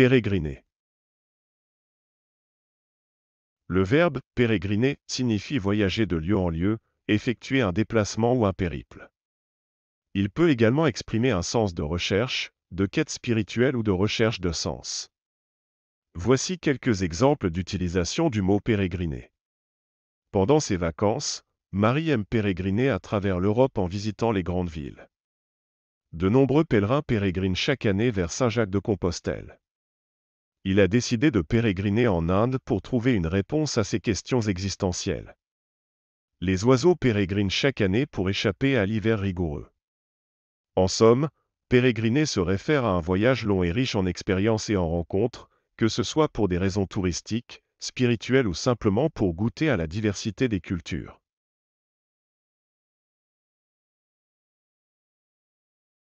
Pérégriner. Le verbe pérégriner signifie voyager de lieu en lieu, effectuer un déplacement ou un périple. Il peut également exprimer un sens de recherche, de quête spirituelle ou de recherche de sens. Voici quelques exemples d'utilisation du mot pérégriner. Pendant ses vacances, Marie aime pérégriner à travers l'Europe en visitant les grandes villes. De nombreux pèlerins pérégrinent chaque année vers Saint-Jacques de Compostelle il a décidé de pérégriner en Inde pour trouver une réponse à ses questions existentielles. Les oiseaux pérégrinent chaque année pour échapper à l'hiver rigoureux. En somme, pérégriner se réfère à un voyage long et riche en expériences et en rencontres, que ce soit pour des raisons touristiques, spirituelles ou simplement pour goûter à la diversité des cultures.